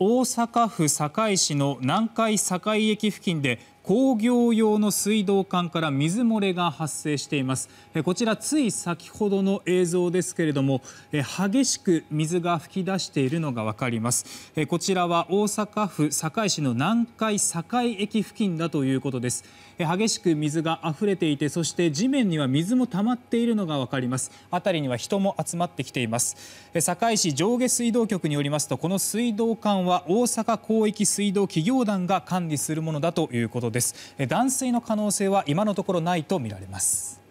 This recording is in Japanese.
大阪府堺市の南海堺駅付近で工業用の水道管から水漏れが発生していますこちらつい先ほどの映像ですけれども激しく水が噴き出しているのが分かりますこちらは大阪府堺市の南海堺駅付近だということです激しく水が溢れていてそして地面には水も溜まっているのが分かります辺りには人も集まってきています堺市上下水道局によりますとこの水道管は大阪広域水道企業団が管理するものだということですです断水の可能性は今のところないとみられます。